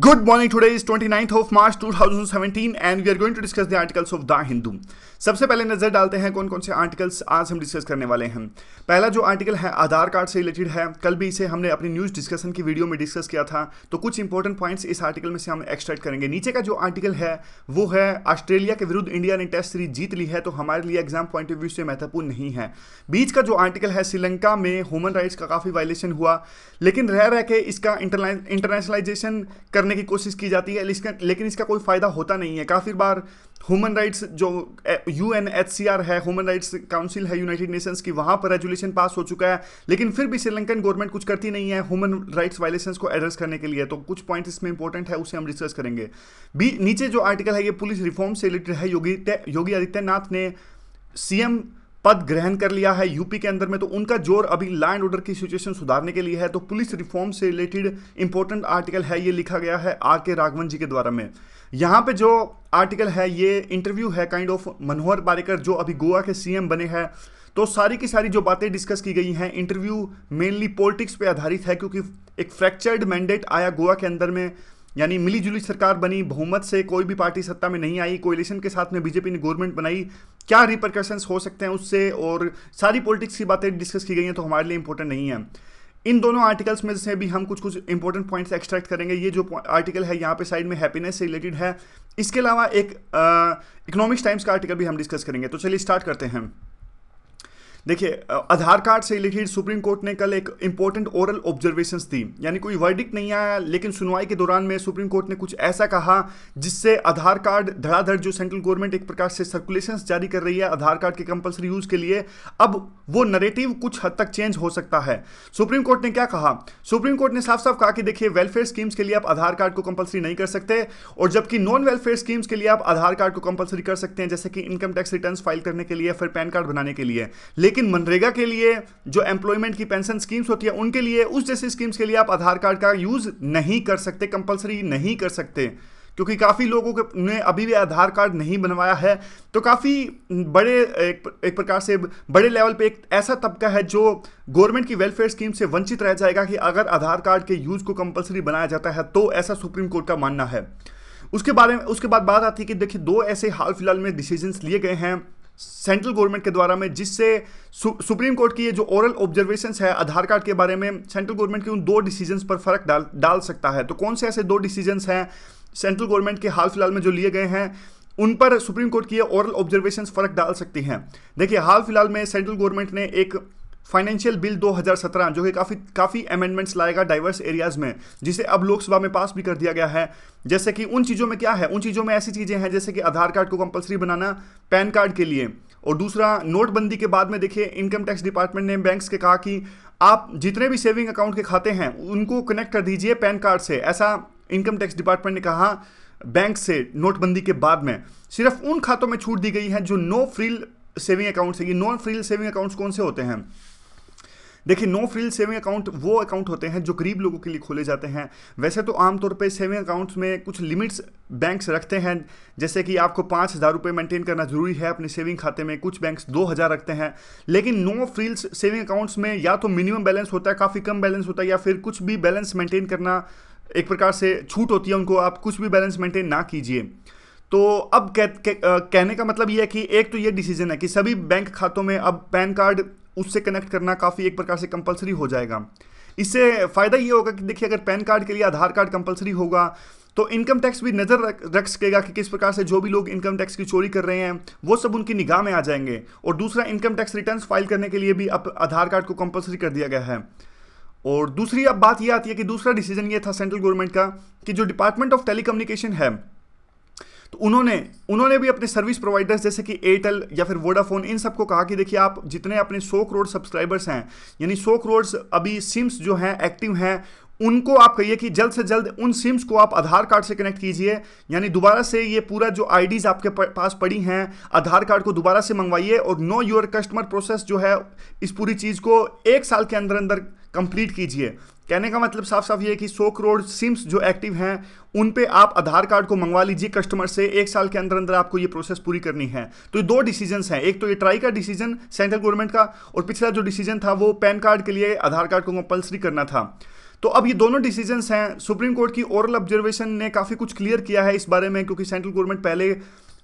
Good morning. Today is 29th of March 2017 and we are going to discuss the articles of The Hindu. सबसे पहले नजर डालते हैं कौन कौन से आर्टिकल्स आज हम डिस्कस करने वाले हैं पहला जो आर्टिकल है आधार कार्ड से रिलेटेड है कल भी इसे हमने अपनी न्यूज डिस्कशन की वीडियो में डिस्कस किया था तो कुछ इंपॉर्टेंट पॉइंट्स इस आर्टिकल में से हम एक्सट्रैक्ट करेंगे नीचे का जो आर्टिकल है वो है ऑस्ट्रेलिया के विरुद्ध इंडिया ने टेस्ट सीरीज जीत ली है तो हमारे लिए एग्जाम पॉइंट ऑफ व्यू से महत्वपूर्ण नहीं है बीच का जो आर्टिकल है श्रीलंका में ह्यूमन राइट्स का काफी वायलेशन हुआ लेकिन रह रह के इसका इंटरनेशनलाइजेशन करने की कोशिश की जाती है लेकिन इसका कोई फ़ायदा होता नहीं है काफ़ी बार ह्यूमन राइट्स जो U N H C R है ह्यूमन राइट्स काउंसिल है यूनाइटेड नेशंस की वहाँ पर रेजुलेशन पास हो चुका है लेकिन फिर भी श्रीलंकन गवर्नमेंट कुछ करती नहीं है ह्यूमन राइट्स वायलेशंस को एड्रेस करने के लिए तो कुछ पॉइंट इसमें इंपॉर्टेंट है उसे हम डिस्कस करेंगे बी नीचे जो आर्टिकल है ये पुलिस रिफॉर्म से रिलेटेड है योगी योगी आदित्यनाथ ने सीएम पद ग्रहण कर लिया है यूपी के अंदर में तो उनका जोर अभी लैंड ऑर्डर की सिचुएशन सुधारने के लिए है तो पुलिस रिफॉर्म से रिलेटेड इंपॉर्टेंट आर्टिकल है ये लिखा गया है आर के राघवन जी के द्वारा में यहाँ पे जो आर्टिकल है ये इंटरव्यू है काइंड ऑफ मनोहर पारिकर जो अभी गोवा के सीएम बने हैं तो सारी की सारी जो बातें डिस्कस की गई हैं इंटरव्यू मेनली पॉलिटिक्स पे आधारित है क्योंकि एक फ्रैक्चर्ड मैंडेट आया गोवा के अंदर में यानी मिलीजुली सरकार बनी बहुमत से कोई भी पार्टी सत्ता में नहीं आई कोलिशन के साथ में बीजेपी ने गवर्नमेंट बनाई क्या रिप्रकशंस हो सकते हैं उससे और सारी पॉलिटिक्स की बातें डिस्कस की गई हैं तो हमारे लिए इंपॉर्टेंट नहीं है इन दोनों आर्टिकल्स में से भी हम कुछ कुछ इंपॉर्टेंट पॉइंट्स एक्सट्रैक्ट करेंगे ये जो आर्टिकल है यहाँ पे साइड में हैप्पीनेस से रिलेटेड है इसके अलावा एक इकोनॉमिक्स टाइम्स का आर्टिकल भी हम डिस्कस करेंगे तो चलिए स्टार्ट करते हैं देखिए आधार कार्ड से रिलेटेड सुप्रीम कोर्ट ने कल एक इंपॉर्टेंट ओरल ऑब्जर्वेशन दी यानी कोई वर्डिक नहीं आया लेकिन सुनवाई के दौरान में सुप्रीम कोर्ट ने कुछ ऐसा कहा जिससे आधार कार्ड धड़ाधड़ जो सेंट्रल गवर्नमेंट एक प्रकार से सर्कुलेशन जारी कर रही है आधार कार्ड के कंपल्सरी यूज के लिए अब वो नरेटिव कुछ हद तक चेंज हो सकता है सुप्रीम कोर्ट ने क्या कहा सुप्रीम कोर्ट ने साफ साफ कहा कि देखिए वेलफेयर स्कीम्स के लिए आप आधार कार्ड को कंपल्सरी नहीं कर सकते और जबकि नॉन वेलफेयर स्कीम्स के लिए आप आधार कार्ड को कंपल्सरी कर सकते हैं जैसे कि इनकम टैक्स रिटर्न फाइल करने के लिए फिर पैन कार्ड बनाने के लिए लेकिन मनरेगा के लिए जो एम्प्लॉयमेंट की पेंशन स्कीम्स होती है उनके लिए उस जैसी स्कीम्स के लिए आप आधार कार्ड का यूज़ नहीं कर सकते कंपलसरी नहीं कर सकते क्योंकि काफ़ी लोगों के ने अभी भी आधार कार्ड नहीं बनवाया है तो काफ़ी बड़े एक, एक प्रकार से बड़े लेवल पे एक ऐसा तबका है जो गवर्नमेंट की वेलफेयर स्कीम से वंचित रह जाएगा कि अगर आधार कार्ड के यूज़ को कंपलसरी बनाया जाता है तो ऐसा सुप्रीम कोर्ट का मानना है उसके बारे में उसके बाद बात आती है कि देखिए दो ऐसे हाल फिलहाल में डिसीजंस लिए गए हैं सेंट्रल गवर्नमेंट के द्वारा में जिससे सु, सुप्रीम कोर्ट की ये जो ओरल ऑब्जर्वेशंस है आधार कार्ड के बारे में सेंट्रल गवर्नमेंट के उन दो डिसीजंस पर फर्क डाल डाल सकता है तो कौन से ऐसे दो डिसीजंस हैं सेंट्रल गवर्नमेंट के हाल फिलहाल में जो लिए गए हैं उन पर सुप्रीम कोर्ट की ये ओरल ऑब्जर्वेशंस फर्क डाल सकती हैं देखिए हाल फिलहाल में सेंट्रल गवर्नमेंट ने एक फाइनेंशियल बिल 2017 जो कि काफ़ी काफ़ी अमेंडमेंट्स लाएगा डाइवर्स एरियाज़ में जिसे अब लोकसभा में पास भी कर दिया गया है जैसे कि उन चीज़ों में क्या है उन चीज़ों में ऐसी चीज़ें हैं जैसे कि आधार कार्ड को कंपलसरी बनाना पैन कार्ड के लिए और दूसरा नोटबंदी के बाद में देखिए इनकम टैक्स डिपार्टमेंट ने बैंक्स के कहा कि आप जितने भी सेविंग अकाउंट के खाते हैं उनको कनेक्ट कर दीजिए पैन कार्ड से ऐसा इनकम टैक्स डिपार्टमेंट ने कहा बैंक से नोटबंदी के बाद में सिर्फ उन खातों में छूट दी गई है जो नो फ्रील सेविंग अकाउंट्स है ये नॉन फ्रील सेविंग अकाउंट्स कौन से होते हैं देखिए नो फ्रिल सेविंग अकाउंट वो अकाउंट होते हैं जो गरीब लोगों के लिए खोले जाते हैं वैसे तो आमतौर पर सेविंग अकाउंट्स में कुछ लिमिट्स बैंक्स रखते हैं जैसे कि आपको पाँच हज़ार रुपये मेंटेन करना जरूरी है अपने सेविंग खाते में कुछ बैंक्स दो हज़ार रखते हैं लेकिन नो फ्रिल्स सेविंग अकाउंट्स में या तो मिनिमम बैलेंस होता है काफ़ी कम बैलेंस होता है या फिर कुछ भी बैलेंस मेंटेन करना एक प्रकार से छूट होती है उनको आप कुछ भी बैलेंस मेंटेन ना कीजिए तो अब कह, कह, कहने का मतलब यह है कि एक तो ये डिसीजन है कि सभी बैंक खातों में अब पैन कार्ड उससे कनेक्ट करना काफ़ी एक प्रकार से कंपलसरी हो जाएगा इससे फ़ायदा ये होगा कि देखिए अगर पैन कार्ड के लिए आधार कार्ड कंपलसरी होगा तो इनकम टैक्स भी नज़र रख रख सकेगा कि किस प्रकार से जो भी लोग इनकम टैक्स की चोरी कर रहे हैं वो सब उनकी निगाह में आ जाएंगे और दूसरा इनकम टैक्स रिटर्न फाइल करने के लिए भी अब आधार कार्ड को कंपलसरी कर दिया गया है और दूसरी अब बात यह आती है कि दूसरा डिसीजन ये था सेंट्रल गवर्नमेंट का कि जो डिपार्टमेंट ऑफ टेलीकम्युनिकेशन है तो उन्होंने उन्होंने भी अपने सर्विस प्रोवाइडर्स जैसे कि एयरटेल या फिर वोडाफोन इन सबको कहा कि देखिए आप जितने अपने सौ करोड़ सब्सक्राइबर्स हैं यानी सौ करोड़ अभी सिम्स जो हैं एक्टिव हैं उनको आप कहिए कि जल्द से जल्द उन सिम्स को आप आधार कार्ड से कनेक्ट कीजिए यानी दोबारा से ये पूरा जो आईडीज आपके पास पड़ी हैं आधार कार्ड को दोबारा से मंगवाइए और नो योर कस्टमर प्रोसेस जो है इस पूरी चीज़ को एक साल के अंदर अंदर कंप्लीट कीजिए कहने का मतलब साफ साफ ये है कि 100 करोड़ सिम्स जो एक्टिव हैं उन पे आप आधार कार्ड को मंगवा लीजिए कस्टमर से एक साल के अंदर अंदर आपको ये प्रोसेस पूरी करनी है तो ये दो डिसीजन हैं एक तो ये ट्राई का डिसीजन सेंट्रल गवर्नमेंट का और पिछला जो डिसीजन था वो पैन कार्ड के लिए आधार कार्ड को कंपल्सरी करना था तो अब ये दोनों डिसीजंस हैं सुप्रीम कोर्ट की ओरल ऑब्जर्वेशन ने काफ़ी कुछ क्लियर किया है इस बारे में क्योंकि सेंट्रल गवर्नमेंट पहले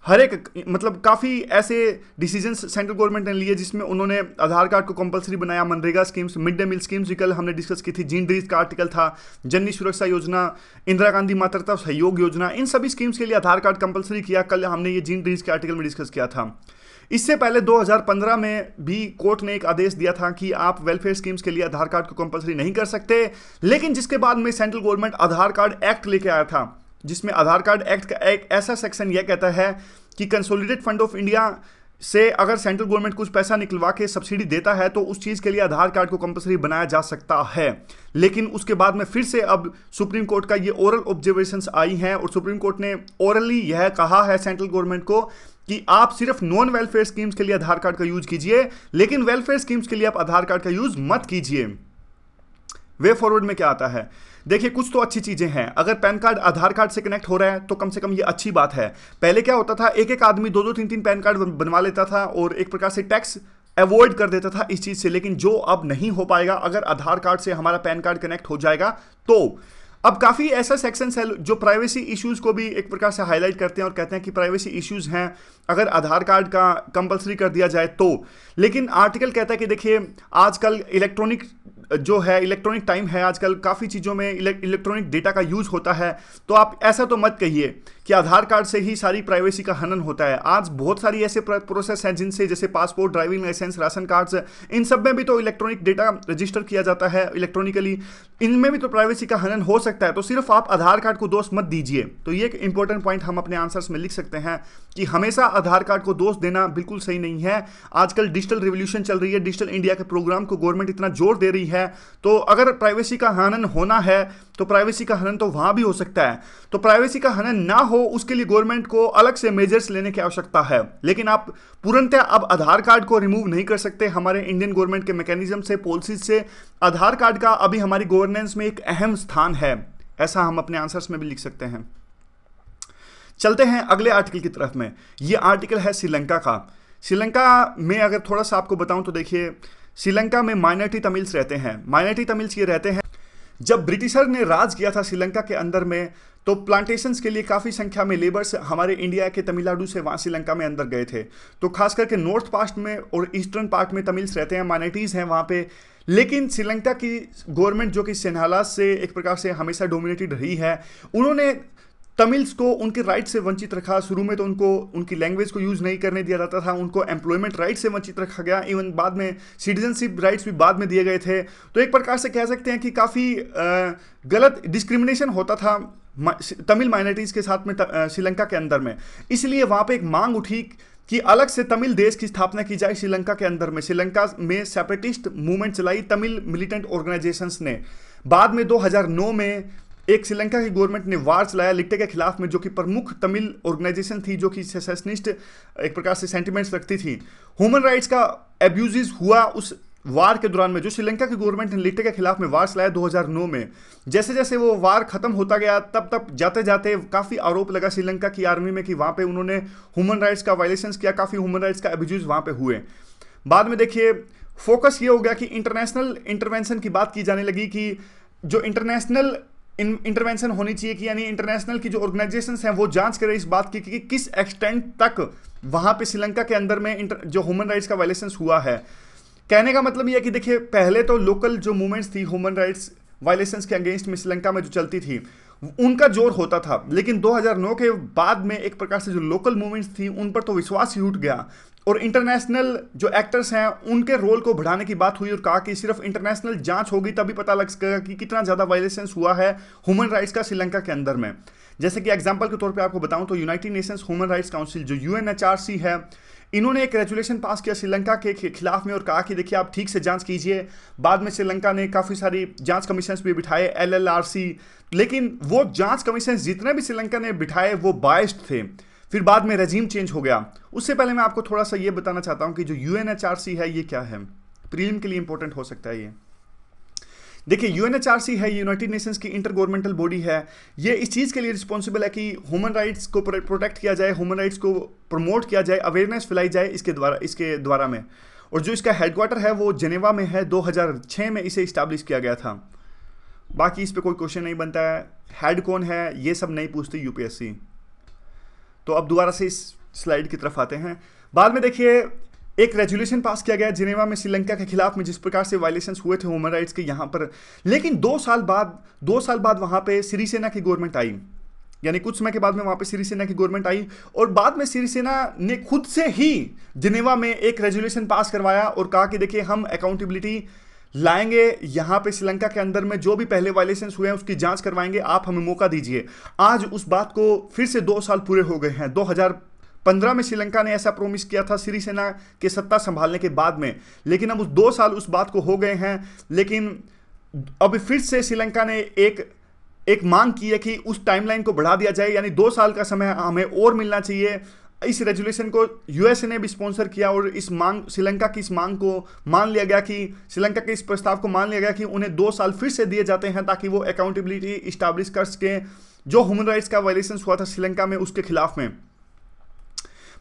हर एक मतलब काफ़ी ऐसे डिसीजन सेंट्रल गवर्नमेंट ने लिए जिसमें उन्होंने आधार कार्ड को कंपलसरी बनाया MNREGA schemes mid day meal schemes भी कल हमने डिस्कस की थी जीन ड्रीज का आर्टिकल था जननी सुरक्षा योजना इंदिरा गांधी मातृत्व सहयोग योजना इन सभी स्कीम्स के लिए आधार कार्ड कंपलसरी किया कल हमने ये जीन ड्रीज के आर्टिकल में डिस्कस किया था इससे पहले 2015 में भी कोर्ट ने एक आदेश दिया था कि आप वेलफेयर स्कीम्स के लिए आधार कार्ड को कंपलसरी नहीं कर सकते लेकिन जिसके बाद में central government Aadhaar card act लेके आया था जिसमें आधार कार्ड एक्ट का एक ऐसा सेक्शन यह कहता है कि कंसोलिडेट फंड ऑफ इंडिया से अगर सेंट्रल गवर्नमेंट कुछ पैसा निकलवा के सब्सिडी देता है तो उस चीज़ के लिए आधार कार्ड को कंपलसरी बनाया जा सकता है लेकिन उसके बाद में फिर से अब सुप्रीम कोर्ट का ये ओरल ऑब्जर्वेशंस आई हैं और सुप्रीम कोर्ट ने ओरली यह कहा है सेंट्रल गवर्नमेंट को कि आप सिर्फ नॉन वेलफेयर स्कीम्स के लिए आधार कार्ड का यूज कीजिए लेकिन वेलफेयर स्कीम्स के लिए आप आधार कार्ड का यूज मत कीजिए वे फॉरवर्ड में क्या आता है देखिए कुछ तो अच्छी चीज़ें हैं अगर पैन कार्ड आधार कार्ड से कनेक्ट हो रहा है तो कम से कम ये अच्छी बात है पहले क्या होता था एक एक आदमी दो दो तीन तीन पैन कार्ड बनवा लेता था और एक प्रकार से टैक्स अवॉइड कर देता था इस चीज़ से लेकिन जो अब नहीं हो पाएगा अगर आधार कार्ड से हमारा पैन कार्ड कनेक्ट हो जाएगा तो अब काफ़ी ऐसा सेक्शंस है जो प्राइवेसी इश्यूज़ को भी एक प्रकार से हाईलाइट करते हैं और कहते हैं कि प्राइवेसी इश्यूज़ हैं अगर आधार कार्ड का कंपलसरी कर दिया जाए तो लेकिन आर्टिकल कहता है कि देखिए आजकल इलेक्ट्रॉनिक जो है इलेक्ट्रॉनिक टाइम है आजकल काफ़ी चीज़ों में इलेक्ट्रॉनिक डेटा का यूज होता है तो आप ऐसा तो मत कहिए कि आधार कार्ड से ही सारी प्राइवेसी का हनन होता है आज बहुत सारी ऐसे प्रोसेस हैं जिनसे जैसे passport driving licence ration cards इन सब में भी तो इलेक्ट्रॉनिक डेटा रजिस्टर किया जाता है इलेक्ट्रॉनिकली इनमें भी तो प्राइवेसी का हनन हो सकता है तो सिर्फ आप आधार कार्ड को दोष मत दीजिए तो ये एक इंपॉर्टेंट पॉइंट हम अपने आंसर्स में लिख सकते हैं कि हमेशा आधार कार्ड को दोष देना बिल्कुल सही नहीं है आजकल डिजिटल रिवोल्यूशन चल रही है डिजिटल इंडिया के प्रोग्राम को गवर्नमेंट इतना जोर दे रही है तो अगर प्राइवेसी का हनन होना है तो प्राइवेसी का हनन तो वहां भी हो सकता है तो प्राइवेसी का हनन ना हो उसके लिए गवर्नमेंट को अलग से मेजर्स लेने की आवश्यकता है लेकिन आप पूर्णतः अब आधार कार्ड को रिमूव नहीं कर सकते हमारे इंडियन गवर्नमेंट के मैकेनिज्म से पॉलिसीज से आधार कार्ड का अभी हमारी गवर्नेंस में एक अहम स्थान है ऐसा हम अपने आंसर्स में भी लिख सकते हैं चलते हैं अगले आर्टिकल की तरफ में ये आर्टिकल है श्रीलंका का श्रीलंका में अगर थोड़ा सा आपको बताऊं तो देखिए श्रीलंका में माइनॉरिटी तमिल्स रहते हैं माइनॉरिटी तमिल्स ये रहते हैं जब ब्रिटिशर ने राज किया था श्रीलंका के अंदर में तो प्लांटेशंस के लिए काफ़ी संख्या में लेबर्स हमारे इंडिया के तमिलनाडु से वहाँ श्रीलंका में अंदर गए थे तो खास करके नॉर्थ पास्ट में और ईस्टर्न पार्ट में तमिल्स रहते हैं माइनॉरिटीज़ हैं वहाँ पे लेकिन श्रीलंका की गवर्नमेंट जो कि सेनहालास से एक प्रकार से हमेशा डोमिनेटेड रही है उन्होंने तमिल्स को उनके राइट से वंचित रखा शुरू में तो उनको उनकी लैंग्वेज को यूज़ नहीं करने दिया जाता था उनको एम्प्लॉयमेंट राइट से वंचित रखा गया इवन बाद में सिटीजनशिप राइट्स भी बाद में दिए गए थे तो एक प्रकार से कह सकते हैं कि काफ़ी गलत डिस्क्रिमिनेशन होता था तमिल माइनॉरिटीज़ के साथ में श्रीलंका के अंदर में इसलिए वहाँ पर एक मांग उठी कि अलग से तमिल देश की स्थापना की जाए श्रीलंका के अंदर में श्रीलंका में सेपरेटिस्ट मूवमेंट चलाई तमिल मिलिटेंट ऑर्गेनाइजेशंस ने बाद में 2009 में एक श्रीलंका की गवर्नमेंट ने वार चलाया लिट्टे के खिलाफ में जो कि प्रमुख तमिल ऑर्गेनाइजेशन थी जो कि सेशनिस्ट एक प्रकार से सेंटिमेंट्स रखती थी ह्यूमन राइट्स का एब्यूज हुआ उस वार के दौरान में जो श्रीलंका की गवर्नमेंट ने लिट्टे के खिलाफ में वार चलाया 2009 में जैसे जैसे वो वार खत्म होता गया तब तब जाते जाते काफ़ी आरोप लगा श्रीलंका की आर्मी में कि वहाँ पे उन्होंने ह्यूमन राइट्स का वायलेशंस किया काफ़ी ह्यूमन राइट्स का एब्यूज वहाँ पे हुए बाद में देखिए फोकस ये हो गया कि इंटरनेशनल इंटरवेंशन की बात की जाने लगी कि जो इंटरनेशनल इंटरवेंशन होनी चाहिए कि यानी इंटरनेशनल की जो ऑर्गेनाइजेशन हैं वो जांच करें इस बात की कि, कि किस एक्सटेंट तक वहां पे श्रीलंका के अंदर में इंटर, जो ह्यूमन राइट्स का वायलेशन हुआ है कहने का मतलब यह कि देखिए पहले तो लोकल जो मूवमेंट्स थी ह्यूमन राइट्स वायलेशन के अगेंस्ट में श्रीलंका में जो चलती थी उनका जोर होता था लेकिन 2009 के बाद में एक प्रकार से जो लोकल मूवमेंट्स थी उन पर तो विश्वास ही उठ गया और इंटरनेशनल जो एक्टर्स हैं उनके रोल को बढ़ाने की बात हुई और कहा कि सिर्फ इंटरनेशनल जांच होगी तभी पता लग सकेगा कि कितना ज़्यादा वायलेशंस हुआ है ह्यूमन राइट्स का श्रीलंका के अंदर में जैसे कि एग्जाम्पल के तौर पे आपको बताऊं तो United Nations human rights council जो यू है इन्होंने एक रेजुलेशन पास किया श्रीलंका के खिलाफ में और कहा कि देखिए आप ठीक से जांच कीजिए बाद में श्रीलंका ने काफ़ी सारी जांच कमीशन भी बिठाए एलएलआरसी लेकिन वो जांच कमीशन जितने भी श्रीलंका ने बिठाए वो बाइस्ड थे फिर बाद में रजीम चेंज हो गया उससे पहले मैं आपको थोड़ा सा ये बताना चाहता हूँ कि जो यू है ये क्या है प्रीलिम के लिए इंपॉर्टेंट हो सकता है ये देखिए यू है यूनाइटेड नेशंस की इंटर गवर्नमेंटल बॉडी है ये इस चीज़ के लिए रिस्पॉन्सिबल है कि ह्यूमन राइट्स को प्रोटेक्ट किया जाए ह्यूमन राइट्स को प्रमोट किया जाए अवेयरनेस फैलाई जाए इसके द्वारा इसके द्वारा में और जो इसका हेडक्वार्टर है वो जेनेवा में है 2006 में इसे इस्टेब्लिश किया गया था बाकी इस पर कोई क्वेश्चन नहीं बनता है हेड कौन है ये सब नहीं पूछती यूपीएससी तो अब दोबारा से इस स्लाइड की तरफ आते हैं बाद में देखिए एक रेजुलेशन पास किया गया जिनेवा में श्रीलंका के खिलाफ में जिस प्रकार से वायलेशन हुए थे ह्यूमन राइट्स के यहाँ पर लेकिन दो साल बाद दो साल बाद वहाँ पे सिरीसेना की गवर्नमेंट आई यानी कुछ समय के बाद में वहाँ पे सिरीसेना की गवर्नमेंट आई और बाद में सिरीसेना ने खुद से ही जिनेवा में एक रेजुलेशन पास करवाया और कहा कि देखिए हम अकाउंटेबिलिटी लाएंगे यहां पे श्रीलंका के अंदर में जो भी पहले वायलेशन हुए हैं उसकी जांच करवाएंगे आप हमें मौका दीजिए आज उस बात को फिर से दो साल पूरे हो गए हैं 2015 में श्रीलंका ने ऐसा प्रोमिस किया था सेना के सत्ता संभालने के बाद में लेकिन अब उस दो साल उस बात को हो गए हैं लेकिन अब फिर से श्रीलंका ने एक एक मांग की है कि उस टाइमलाइन को बढ़ा दिया जाए यानी दो साल का समय हमें और मिलना चाहिए इस रेजुलेशन को यूएसए ने भी स्पॉन्सर किया और इस मांग श्रीलंका की इस मांग को मान लिया गया कि श्रीलंका के इस प्रस्ताव को मान लिया गया कि उन्हें दो साल फिर से दिए जाते हैं ताकि वो अकाउंटेबिलिटी इस्टाब्लिश कर सकें जो ह्यूमन राइट्स का वायलेशन हुआ था श्रीलंका में उसके खिलाफ में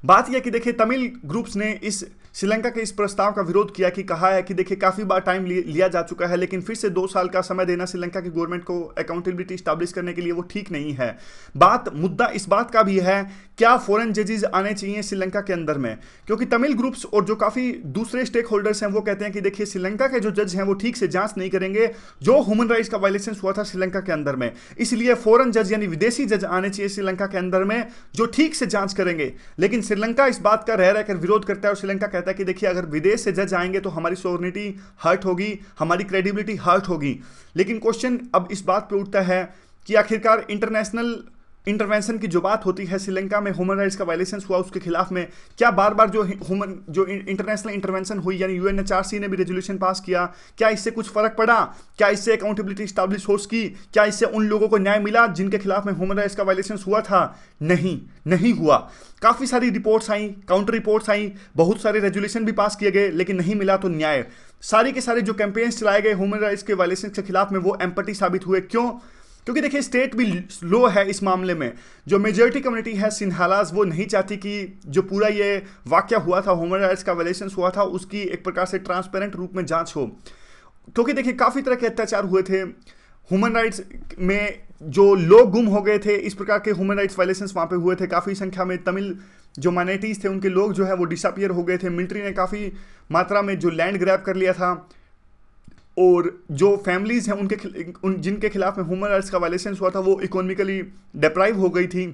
बात यह कि देखिए तमिल ग्रुप्स ने इस श्रीलंका के इस प्रस्ताव का विरोध किया कि कहा है कि देखिए काफ़ी बार टाइम लिया जा चुका है लेकिन फिर से दो साल का समय देना श्रीलंका की गवर्नमेंट को अकाउंटेबिलिटी स्टैब्लिश करने के लिए वो ठीक नहीं है बात मुद्दा इस बात का भी है क्या फॉरेन जजेज आने चाहिए श्रीलंका के अंदर में क्योंकि तमिल ग्रुप्स और जो काफ़ी दूसरे स्टेक होल्डर्स हैं वो कहते हैं कि देखिए श्रीलंका के जो जज हैं वो ठीक से जांच नहीं करेंगे जो ह्यूमन राइट्स का वायलेशन हुआ था श्रीलंका के अंदर में इसलिए फॉरन जज यानी विदेशी जज आने चाहिए श्रीलंका के अंदर में जो ठीक से जांच करेंगे लेकिन श्रीलंका इस बात का रह रहकर विरोध करता है और श्रीलंका कहता है कि देखिए अगर विदेश से जज आएंगे तो हमारी सोवर्निटी हर्ट होगी हमारी क्रेडिबिलिटी हर्ट होगी लेकिन क्वेश्चन अब इस बात पर उठता है कि आखिरकार इंटरनेशनल इंटरवेंशन की जो बात होती है श्रीलंका में ह्यूमन राइट्स का वायलेशन हुआ उसके खिलाफ में क्या बार बार जो ह्यूमन जो इंटरनेशनल इंटरवेंशन हुई यानी यू ने भी रेजोल्यूशन पास किया क्या इससे कुछ फर्क पड़ा क्या इससे अकाउंटेबिलिटी स्टैब्लिश हो सकी क्या इससे उन लोगों को न्याय मिला जिनके खिलाफ में ह्यूमन राइट्स का वायलेशन हुआ था नहीं नहीं हुआ काफ़ी सारी रिपोर्ट्स आई काउंटर रिपोर्ट्स आई बहुत सारे रेजोल्यूशन भी पास किए गए लेकिन नहीं मिला तो न्याय सारे के सारे जो कैंपेन्स चलाए गए ह्यूमन राइट्स के वायलेशन के खिलाफ में वो एम्पटी साबित हुए क्यों क्योंकि देखिए स्टेट भी लो है इस मामले में जो मेजोरिटी कम्युनिटी है सिन्हालाज वो नहीं चाहती कि जो पूरा ये वाक्य हुआ था ह्यूमन राइट्स का वायलेशन हुआ था उसकी एक प्रकार से ट्रांसपेरेंट रूप में जांच हो क्योंकि देखिए काफ़ी तरह के अत्याचार हुए थे ह्यूमन राइट्स में जो लोग गुम हो गए थे इस प्रकार के ह्यूमन राइट्स वायलेशन वहाँ पे हुए थे काफ़ी संख्या में तमिल जो माइनॉरिटीज़ थे उनके लोग जो है वो डिसअपियर हो गए थे मिलिट्री ने काफ़ी मात्रा में जो लैंड ग्रैप कर लिया था और जो फैमिलीज़ हैं उनके उन जिनके खिलाफ में ह्यूमन राइट्स का वायलेशन हुआ था वो इकोनॉमिकली डिप्राइव हो गई थी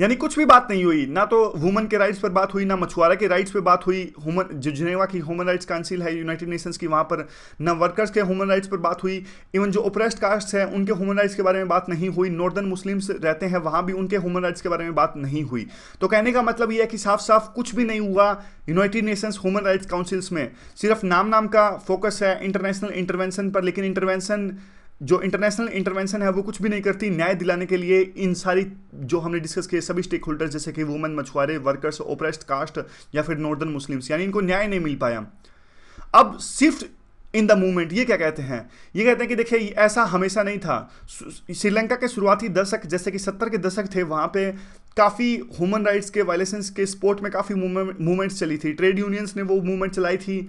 यानी कुछ भी बात नहीं हुई ना तो वुमन के राइट्स पर बात हुई ना मछुआरा के राइट्स पर बात हुई ह्यूमन जो जिनेवा की ह्यूमन राइट्स काउंसिल है यूनाइटेड नेशंस की वहाँ पर ना वर्कर्स के ह्यूमन राइट्स पर बात हुई इवन जो ओप्रेस्ड कास्ट हैं उनके ह्यूमन राइट्स के बारे में बात नहीं हुई नॉर्दर्न मुस्लिम्स रहते हैं वहाँ भी उनके ह्यूमन राइट्स के बारे में बात नहीं हुई तो कहने का मतलब यह है कि साफ साफ कुछ भी नहीं हुआ United Nations human rights councils में सिर्फ नाम नाम का फोकस है इंटरनेशनल इंटरवेंशन पर लेकिन इंटरवेंशन जो इंटरनेशनल इंटरवेंशन है वो कुछ भी नहीं करती न्याय दिलाने के लिए इन सारी जो हमने डिस्कस किए सभी स्टेक होल्डर्स जैसे कि वुमेन मछुआरे वर्कर्स ओप्रेस्ड कास्ट या फिर नॉर्दर्न मुस्लिम्स यानी इनको न्याय नहीं मिल पाया अब शिफ्ट इन द मूवमेंट ये क्या कहते हैं ये कहते हैं कि देखिए ऐसा हमेशा नहीं था श्रीलंका के शुरुआती दशक जैसे कि सत्तर के दशक थे वहाँ पे काफ़ी ह्यूमन राइट्स के वायलेशंस के स्पोर्ट में काफ़ी मूवमेंट्स चली थी ट्रेड यूनियंस ने वो मूवमेंट चलाई थी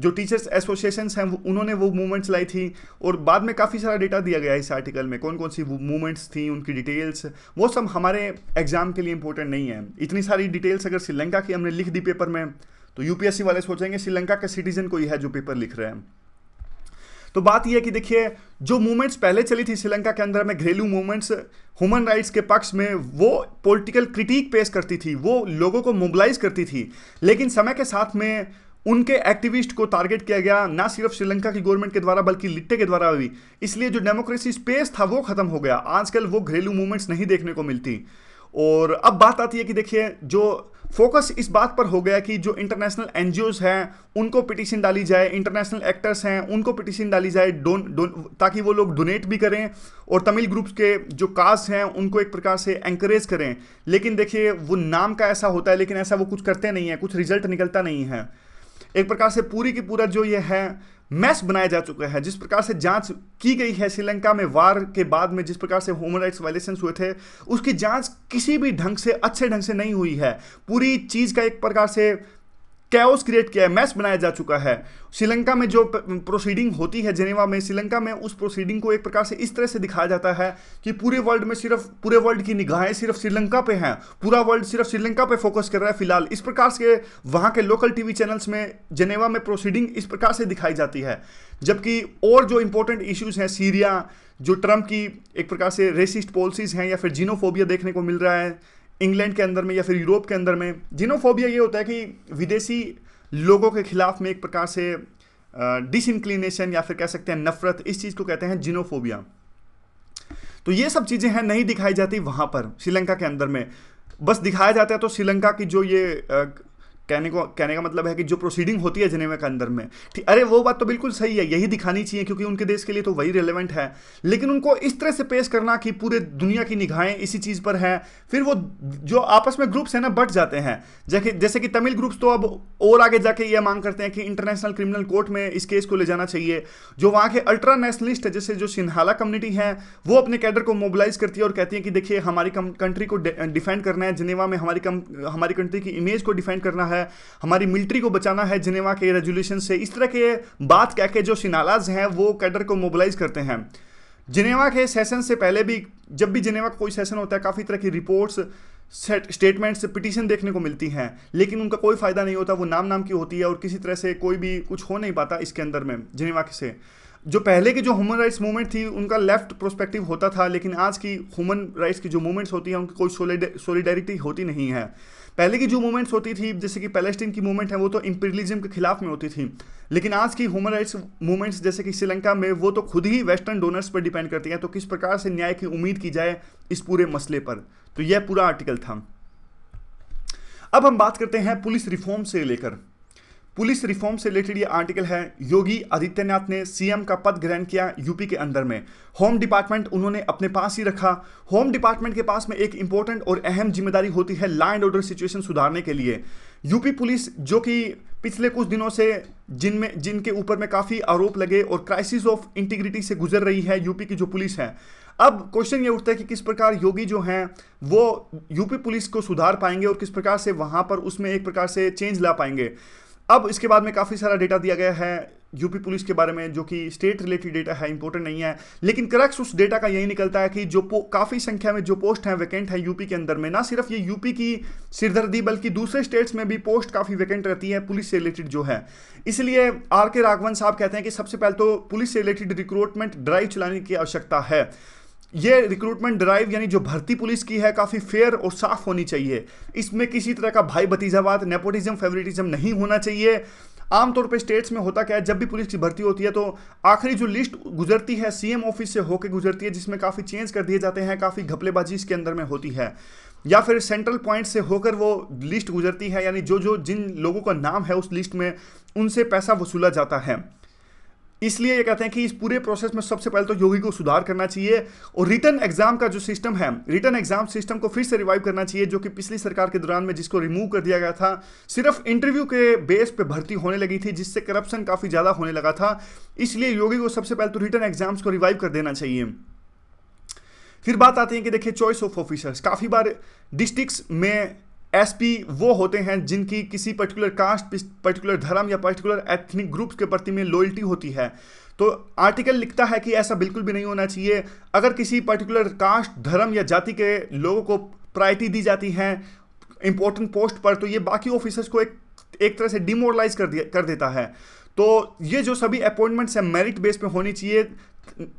जो टीचर्स एसोसिएशन हैं उन्होंने वो मूवमेंट्स लाई थी और बाद में काफ़ी सारा डेटा दिया गया है इस आर्टिकल में कौन कौन सी मूवमेंट्स थी उनकी डिटेल्स वो सब हमारे एग्जाम के लिए इंपॉर्टेंट नहीं है इतनी सारी डिटेल्स अगर श्रीलंका की हमने लिख दी पेपर में तो यूपीएससी वाले सोचेंगे श्रीलंका के सिटीजन को यह है जो पेपर लिख रहे हैं तो बात यह है कि देखिए जो मूवमेंट्स पहले चली थी श्रीलंका के अंदर में घरेलू मूवमेंट्स ह्यूमन राइट्स के पक्ष में वो पॉलिटिकल क्रिटिक पेश करती थी वो लोगों को मोबिलाइज करती थी लेकिन समय के साथ में उनके एक्टिविस्ट को टारगेट किया गया ना सिर्फ श्रीलंका की गवर्नमेंट के द्वारा बल्कि लिट्टे के द्वारा भी इसलिए जो डेमोक्रेसी स्पेस था वो खत्म हो गया आजकल वो घरेलू मूवमेंट्स नहीं देखने को मिलती और अब बात आती है कि देखिए जो फोकस इस बात पर हो गया कि जो इंटरनेशनल एन हैं उनको पिटिशन डाली जाए इंटरनेशनल एक्टर्स हैं उनको पिटिशन डाली जाए डोन डोन ताकि वो लोग डोनेट भी करें और तमिल ग्रुप्स के जो कास्ट हैं उनको एक प्रकार से एंकरेज करें लेकिन देखिए वो नाम का ऐसा होता है लेकिन ऐसा वो कुछ करते नहीं हैं कुछ रिजल्ट निकलता नहीं है एक प्रकार से पूरी की पूरा जो ये है मैस बनाया जा चुका है जिस प्रकार से जांच की गई है श्रीलंका में वार के बाद में जिस प्रकार से ह्यूमन राइट्स वायलेशन हुए थे उसकी जांच किसी भी ढंग से अच्छे ढंग से नहीं हुई है पूरी चीज़ का एक प्रकार से कैओस क्रिएट किया है मैच बनाया जा चुका है श्रीलंका में जो प्रोसीडिंग होती है जेनेवा में श्रीलंका में उस प्रोसीडिंग को एक प्रकार से इस तरह से दिखाया जाता है कि पूरे वर्ल्ड में सिर्फ पूरे वर्ल्ड की निगाहें सिर्फ श्रीलंका पे हैं पूरा वर्ल्ड सिर्फ श्रीलंका पे फोकस कर रहा है फिलहाल इस प्रकार से वहाँ के लोकल टी चैनल्स में जेनेवा में प्रोसीडिंग इस प्रकार से दिखाई जाती है जबकि और जो इंपॉर्टेंट इश्यूज़ हैं सीरिया जो ट्रंप की एक प्रकार से रेसिस्ट पॉलिसीज़ हैं या फिर जीनोफोबिया देखने को मिल रहा है इंग्लैंड के अंदर में या फिर यूरोप के अंदर में जिनोफोबिया ये होता है कि विदेशी लोगों के खिलाफ में एक प्रकार से डिसइंक्लिनेशन या फिर कह सकते हैं नफरत इस चीज़ को कहते हैं जिनोफोबिया तो ये सब चीज़ें हैं नहीं दिखाई जाती वहाँ पर श्रीलंका के अंदर में बस दिखाया जाता है तो श्रीलंका की जो ये कहने को कहने का मतलब है कि जो प्रोसीडिंग होती है जिनेवा के अंदर में ठीक अरे वो बात तो बिल्कुल सही है यही दिखानी चाहिए क्योंकि उनके देश के लिए तो वही रेलिवेंट है लेकिन उनको इस तरह से पेश करना कि पूरे दुनिया की निगाहें इसी चीज़ पर हैं फिर वो जो आपस में ग्रुप्स हैं ना बट जाते हैं जैसे जैसे कि तमिल ग्रुप्स तो अब और आगे जाके ये मांग करते हैं कि इंटरनेशनल क्रिमिनल कोर्ट में इस केस को ले जाना चाहिए जो वहाँ के अल्ट्रा नेशनलिस्ट है जैसे जो सिन्हाला कम्युनिटी है वो अपने कैडर को मोबिलाइज करती है और कहती है कि देखिए हमारी कंट्री को डिफेंड करना है जिनेवा में हमारी हमारी कंट्री की इमेज को डिफेंड करना है है हमारी मिलिट्री को बचाना है जिनेवा के रेजुलेशन से इस तरह के बात कह के जो सिनालाज हैं वो कैडर को मोबिलाइज करते हैं जिनेवा के सेशन से पहले भी जब भी जिनेवा का कोई सेशन होता है काफ़ी तरह की रिपोर्ट्स स्टेटमेंट्स पिटीशन देखने को मिलती हैं लेकिन उनका कोई फ़ायदा नहीं होता वो नाम नाम की होती है और किसी तरह से कोई भी कुछ हो नहीं पाता इसके अंदर में जिनेवा से जो पहले के जो ह्यूमन राइट्स मूवमेंट थी उनका लेफ्ट प्रोस्पेक्टिव होता था लेकिन आज की ह्यूमन राइट्स की जो मूवमेंट्स होती हैं उनकी कोई सोलिडेरिटी होती नहीं है पहले की जो मूवमेंट्स होती थी जैसे कि पैलेस्टीन की मूवमेंट है वो तो इंपेरियलिज्म के खिलाफ में होती थी लेकिन आज की ह्यूमन राइट्स मूवमेंट्स जैसे कि श्रीलंका में वो तो खुद ही वेस्टर्न डोनर्स पर डिपेंड करती हैं तो किस प्रकार से न्याय की उम्मीद की जाए इस पूरे मसले पर तो यह पूरा आर्टिकल था अब हम बात करते हैं पुलिस रिफॉर्म से लेकर पुलिस रिफॉर्म से रिलेटेड ये आर्टिकल है योगी आदित्यनाथ ने सीएम का पद ग्रहण किया यूपी के अंदर में होम डिपार्टमेंट उन्होंने अपने पास ही रखा होम डिपार्टमेंट के पास में एक इंपॉर्टेंट और अहम जिम्मेदारी होती है लैंड एंड ऑर्डर सिचुएशन सुधारने के लिए यूपी पुलिस जो कि पिछले कुछ दिनों से जिनमें जिनके ऊपर में काफ़ी आरोप लगे और क्राइसिस ऑफ इंटीग्रिटी से गुजर रही है यूपी की जो पुलिस है अब क्वेश्चन ये उठता है कि किस प्रकार योगी जो हैं वो यूपी पुलिस को सुधार पाएंगे और किस प्रकार से वहाँ पर उसमें एक प्रकार से चेंज ला पाएंगे अब इसके बाद में काफ़ी सारा डेटा दिया गया है यूपी पुलिस के बारे में जो कि स्टेट रिलेटेड डेटा है इंपॉर्टेंट नहीं है लेकिन करेक्ट उस डेटा का यही निकलता है कि जो काफ़ी संख्या में जो पोस्ट हैं वैकेंट हैं यूपी के अंदर में ना सिर्फ ये यूपी की सिरदर्दी बल्कि दूसरे स्टेट्स में भी पोस्ट काफ़ी वैकेंट रहती है पुलिस से रिलेटेड जो है इसलिए आर के राघवन साहब कहते हैं कि सबसे पहले तो पुलिस से रिलेटेड रिक्रूटमेंट ड्राइव चलाने की आवश्यकता है ये रिक्रूटमेंट ड्राइव यानी जो भर्ती पुलिस की है काफ़ी फेयर और साफ होनी चाहिए इसमें किसी तरह का भाई भतीजावाद नेपोटिज्म फेवरेटिज्म नहीं होना चाहिए आमतौर पर स्टेट्स में होता क्या है जब भी पुलिस की भर्ती होती है तो आखिरी जो लिस्ट गुजरती है सीएम ऑफिस से होकर गुजरती है जिसमें काफ़ी चेंज कर दिए जाते हैं काफ़ी घपलेबाजी इसके अंदर में होती है या फिर सेंट्रल पॉइंट से होकर वो लिस्ट गुजरती है यानी जो जो जिन लोगों का नाम है उस लिस्ट में उनसे पैसा वसूला जाता है इसलिए ये कहते हैं कि इस पूरे प्रोसेस में सबसे पहले तो योगी को सुधार करना चाहिए और रिटर्न एग्जाम का जो सिस्टम है रिटर्न एग्जाम सिस्टम को फिर से रिवाइव करना चाहिए जो कि पिछली सरकार के दौरान में जिसको रिमूव कर दिया गया था सिर्फ इंटरव्यू के बेस पे भर्ती होने लगी थी जिससे करप्शन काफ़ी ज़्यादा होने लगा था इसलिए योगी को सबसे पहले तो रिटर्न एग्जाम्स को रिवाइव कर देना चाहिए फिर बात आती है कि देखिए चॉइस ऑफ ऑफिसर्स काफ़ी बार डिस्ट्रिक्ट में एसपी वो होते हैं जिनकी किसी पर्टिकुलर कास्ट पर्टिकुलर धर्म या पर्टिकुलर एथनिक ग्रुप्स के प्रति में लॉयल्टी होती है तो आर्टिकल लिखता है कि ऐसा बिल्कुल भी नहीं होना चाहिए अगर किसी पर्टिकुलर कास्ट धर्म या जाति के लोगों को प्रायरिटी दी जाती है इंपॉर्टेंट पोस्ट पर तो ये बाकी ऑफिसर्स को एक एक तरह से डिमोरलाइज कर दिया कर देता है तो ये जो सभी अपॉइंटमेंट्स हैं मेरिट बेस पे होनी चाहिए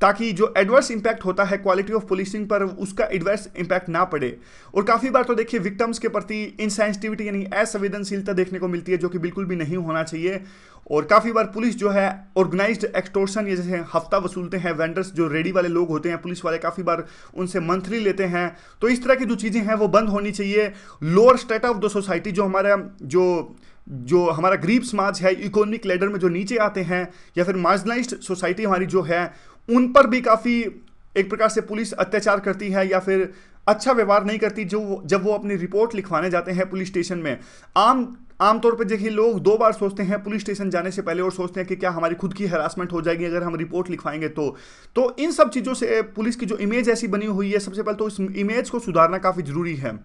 ताकि जो एडवर्स इम्पैक्ट होता है क्वालिटी ऑफ पुलिसिंग पर उसका एडवर्स इम्पैक्ट ना पड़े और काफ़ी बार तो देखिए विक्टम्स के प्रति इनसेंसिटिविटी यानी असंवेदनशीलता देखने को मिलती है जो कि बिल्कुल भी नहीं होना चाहिए और काफ़ी बार पुलिस जो है ऑर्गेनाइज्ड एक्सटोर्शन या जैसे हफ्ता वसूलते हैं वेंडर्स जो रेडी वाले लोग होते हैं पुलिस वाले काफ़ी बार उनसे मंथली लेते हैं तो इस तरह की जो चीज़ें हैं वो बंद होनी चाहिए lower state of the society जो हमारा जो जो हमारा गरीब समाज है इकोनॉमिक लेडर में जो नीचे आते हैं या फिर मार्जिनलाइज्ड सोसाइटी हमारी जो है उन पर भी काफ़ी एक प्रकार से पुलिस अत्याचार करती है या फिर अच्छा व्यवहार नहीं करती जो जब वो अपनी रिपोर्ट लिखवाने जाते हैं पुलिस स्टेशन में आम आमतौर पर देखिए लोग दो बार सोचते हैं पुलिस स्टेशन जाने से पहले और सोचते हैं कि क्या हमारी खुद की हरासमेंट हो जाएगी अगर हम रिपोर्ट लिखवाएंगे तो तो इन सब चीज़ों से पुलिस की जो इमेज ऐसी बनी हुई है सबसे पहले तो इस इमेज को सुधारना काफ़ी ज़रूरी है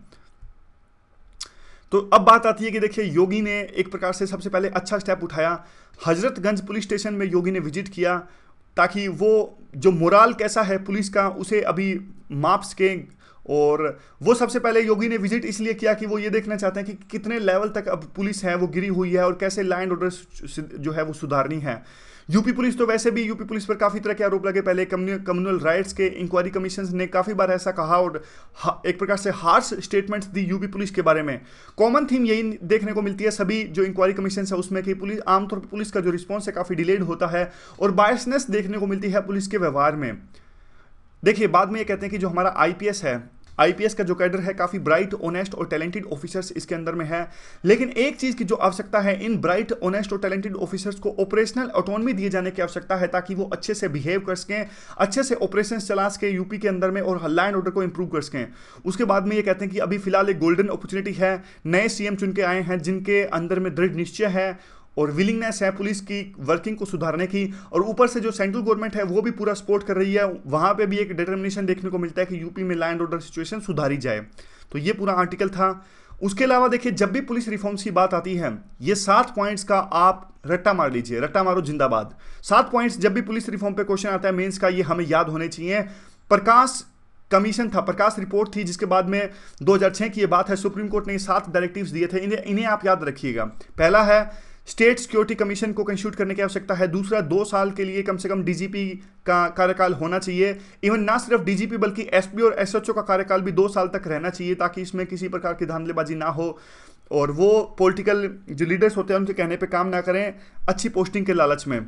तो अब बात आती है कि देखिए योगी ने एक प्रकार से सबसे पहले अच्छा स्टेप उठाया हजरतगंज पुलिस स्टेशन में योगी ने विजिट किया ताकि वो जो मोराल कैसा है पुलिस का उसे अभी माप सकें और वो सबसे पहले योगी ने विजिट इसलिए किया कि वो ये देखना चाहते हैं कि कितने लेवल तक अब पुलिस है वो गिरी हुई है और कैसे लाइन ऑर्डर जो है वो सुधारनी है यूपी पुलिस तो वैसे भी यूपी पुलिस पर काफ़ी तरह के आरोप लगे पहले कम्युनल राइट्स के इंक्वायरी कमीशन ने काफ़ी बार ऐसा कहा और एक प्रकार से हार्श स्टेटमेंट्स दी यूपी पुलिस के बारे में कॉमन थीम यही देखने को मिलती है सभी जो इंक्वायरी कमीशन है उसमें कि पुलिस आमतौर पर पुलिस का जो रिस्पॉन्स है काफ़ी डिलेड होता है और बायसनेस देखने को मिलती है पुलिस के व्यवहार में देखिए बाद में ये कहते हैं कि जो हमारा आईपीएस है आईपीएस का जो कैडर है काफ़ी ब्राइट ऑनेस्ट और टैलेंटेड ऑफिसर्स इसके अंदर में है लेकिन एक चीज़ की जो आवश्यकता है इन ब्राइट ऑनेस्ट और टैलेंटेड ऑफिसर्स को ऑपरेशनल ऑटोनमी दिए जाने की आवश्यकता है ताकि वो अच्छे से बिहेव कर सकें अच्छे से ऑपरेशन चला सकें यूपी के अंदर में और लैंड ऑर्डर को इंप्रूव कर सकें उसके बाद में ये कहते हैं कि अभी फिलहाल एक गोल्डन अपॉर्चुनिटी है नए सीएम चुन के आए हैं जिनके अंदर में दृढ़ निश्चय है और विलिंगनेस है पुलिस की वर्किंग को सुधारने की और ऊपर से जो सेंट्रल गवर्नमेंट है वो भी पूरा सपोर्ट कर रही है वहाँ पे भी एक डिटर्मिनेशन देखने को मिलता है कि यूपी में लैंड ऑर्डर सिचुएशन सुधारी जाए तो ये पूरा आर्टिकल था उसके अलावा देखिए जब भी पुलिस रिफॉर्म्स की बात आती है ये सात पॉइंट्स का आप रट्टा मार लीजिए रट्टा मारो जिंदाबाद सात पॉइंट्स जब भी पुलिस रिफॉर्म पे क्वेश्चन आता है मेंस का ये हमें याद होने चाहिए प्रकाश कमीशन था प्रकाश रिपोर्ट थी जिसके बाद में 2006 की ये बात है सुप्रीम कोर्ट ने सात डायरेक्टिव्स दिए थे इन्हें इन्हें आप याद रखिएगा पहला है स्टेट सिक्योरिटी कमीशन को कंस्टिट्यूट करने की आवश्यकता है दूसरा दो साल के लिए कम से कम डीजीपी का कार्यकाल होना चाहिए इवन ना सिर्फ डीजीपी बल्कि एसपी और एसएचओ का कार्यकाल भी दो साल तक रहना चाहिए ताकि इसमें किसी प्रकार की धांधलेबाजी ना हो और वो पॉलिटिकल जो लीडर्स होते हैं उनके कहने पर काम ना करें अच्छी पोस्टिंग के लालच में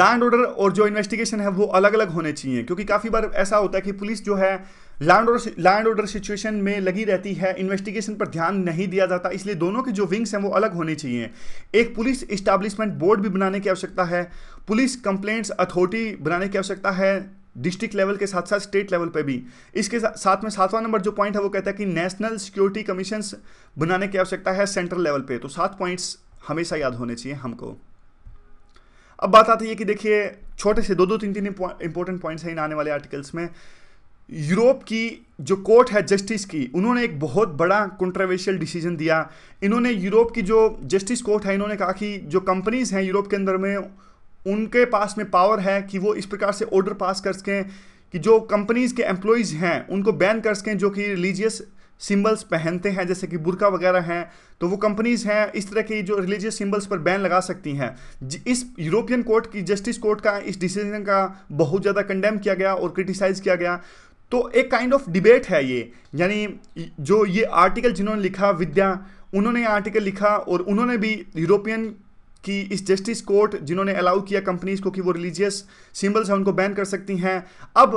लैंड ऑर्डर और जो इन्वेस्टिगेशन है वो अलग अलग होने चाहिए क्योंकि काफ़ी बार ऐसा होता है कि पुलिस जो है law and order law and order situation में लगी रहती है इन्वेस्टिगेशन पर ध्यान नहीं दिया जाता इसलिए दोनों के जो विंग्स हैं वो अलग होने चाहिए एक पुलिस इस्टेब्लिशमेंट बोर्ड भी बनाने की आवश्यकता है पुलिस कंप्लेंट्स अथॉरिटी बनाने की आवश्यकता है डिस्ट्रिक्ट लेवल के साथ साथ स्टेट लेवल पे भी इसके साथ में सातवां नंबर जो पॉइंट है वो कहता है कि नेशनल सिक्योरिटी कमीशन बनाने की आवश्यकता है सेंट्रल लेवल पे तो सात पॉइंट्स हमेशा याद होने चाहिए हमको अब बात आती है कि देखिए छोटे से दो दो तीन तीन इंपॉर्टेंट पॉइंट्स हैं इन आने वाले आर्टिकल्स में यूरोप की जो कोर्ट है जस्टिस की उन्होंने एक बहुत बड़ा कंट्रोवर्शियल डिसीजन दिया इन्होंने यूरोप की जो जस्टिस कोर्ट है इन्होंने कहा कि जो कंपनीज़ हैं यूरोप के अंदर में उनके पास में पावर है कि वो इस प्रकार से ऑर्डर पास कर सकें कि जो कंपनीज़ के एम्प्लॉयज़ हैं उनको बैन कर सकें जो कि रिलीजियस सिंबल्स पहनते हैं जैसे कि बुरका वगैरह हैं तो वो कंपनीज़ हैं इस तरह की जो रिलीजियस सिंबल्स पर बैन लगा सकती हैं इस यूरोपियन कोर्ट की जस्टिस कोर्ट का इस डिसीजन का बहुत ज़्यादा कंडेम किया गया और क्रिटिसाइज़ किया गया तो एक काइंड ऑफ डिबेट है ये यानी जो ये आर्टिकल जिन्होंने लिखा विद्या उन्होंने आर्टिकल लिखा और उन्होंने भी यूरोपियन की इस जस्टिस कोर्ट जिन्होंने अलाउ किया कंपनीज को कि वो रिलीजियस सिंबल्स हैं उनको बैन कर सकती हैं अब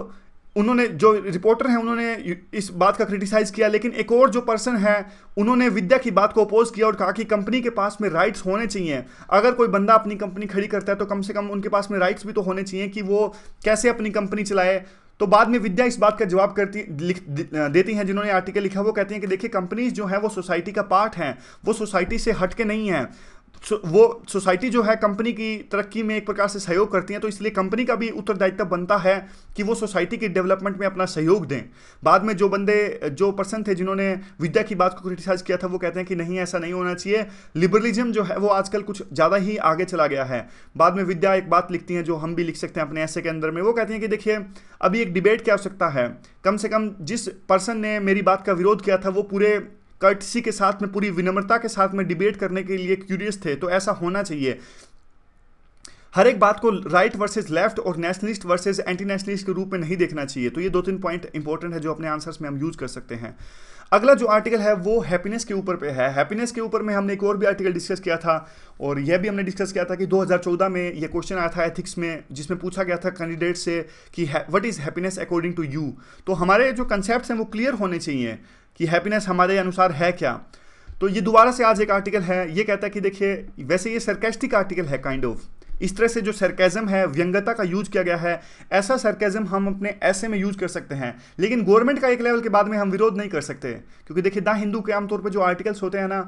उन्होंने जो रिपोर्टर हैं उन्होंने इस बात का क्रिटिसाइज़ किया लेकिन एक और जो पर्सन है उन्होंने विद्या की बात को अपोज किया और कहा कि कंपनी के पास में राइट्स होने चाहिए अगर कोई बंदा अपनी कंपनी खड़ी करता है तो कम से कम उनके पास में राइट्स भी तो होने चाहिए कि वो कैसे अपनी कंपनी चलाए तो बाद में विद्या इस बात का जवाब करती लिख देती हैं जिन्होंने आर्टिकल लिखा वो कहती हैं कि देखिए कंपनीज जो हैं वो सोसाइटी का पार्ट हैं वो सोसाइटी से हट के नहीं हैं वो सोसाइटी जो है कंपनी की तरक्की में एक प्रकार से सहयोग करती है तो इसलिए कंपनी का भी उत्तरदायित्व बनता है कि वो सोसाइटी की डेवलपमेंट में अपना सहयोग दें बाद में जो बंदे जो पर्सन थे जिन्होंने विद्या की बात को क्रिटिसाइज किया था वो कहते हैं कि नहीं ऐसा नहीं होना चाहिए लिबरलिज्म जो है वो आजकल कुछ ज़्यादा ही आगे चला गया है बाद में विद्या एक बात लिखती हैं जो हम भी लिख सकते हैं अपने ऐसे के अंदर में वो कहती हैं कि देखिए अभी एक डिबेट की आवश्यकता है कम से कम जिस पर्सन ने मेरी बात का विरोध किया था वो पूरे कर्टसी के साथ में पूरी विनम्रता के साथ में डिबेट करने के लिए क्यूरियस थे तो ऐसा होना चाहिए हर एक बात को राइट वर्सेस लेफ्ट और नेशनलिस्ट वर्सेस एंटी नेशनलिस्ट के रूप में नहीं देखना चाहिए तो ये दो तीन पॉइंट इंपॉर्टेंट है जो अपने आंसर्स में हम यूज कर सकते हैं अगला जो आर्टिकल है वो हैप्पीनेस के ऊपर पे है हैप्पीनेस के ऊपर में हमने एक और भी आर्टिकल डिस्कस किया था और यह भी हमने डिस्कस किया था कि 2014 में यह क्वेश्चन आया था एथिक्स में जिसमें पूछा गया था कैंडिडेट से कि what is happiness according to you तो हमारे जो कंसेप्ट हैं वो क्लियर होने चाहिए कि हैप्पीनेस हमारे अनुसार है क्या तो ये दोबारा से आज एक आर्टिकल है ये कहता है कि देखिए वैसे ये सरकेस्टिक आर्टिकल है काइंड kind ऑफ of. इस तरह से जो सरकेज़म है व्यंगता का यूज किया गया है ऐसा सरकेज़म हम अपने ऐसे में यूज कर सकते हैं लेकिन गवर्नमेंट का एक लेवल के बाद में हम विरोध नहीं कर सकते क्योंकि देखिए द हिंदू के आमतौर पर जो आर्टिकल्स होते हैं ना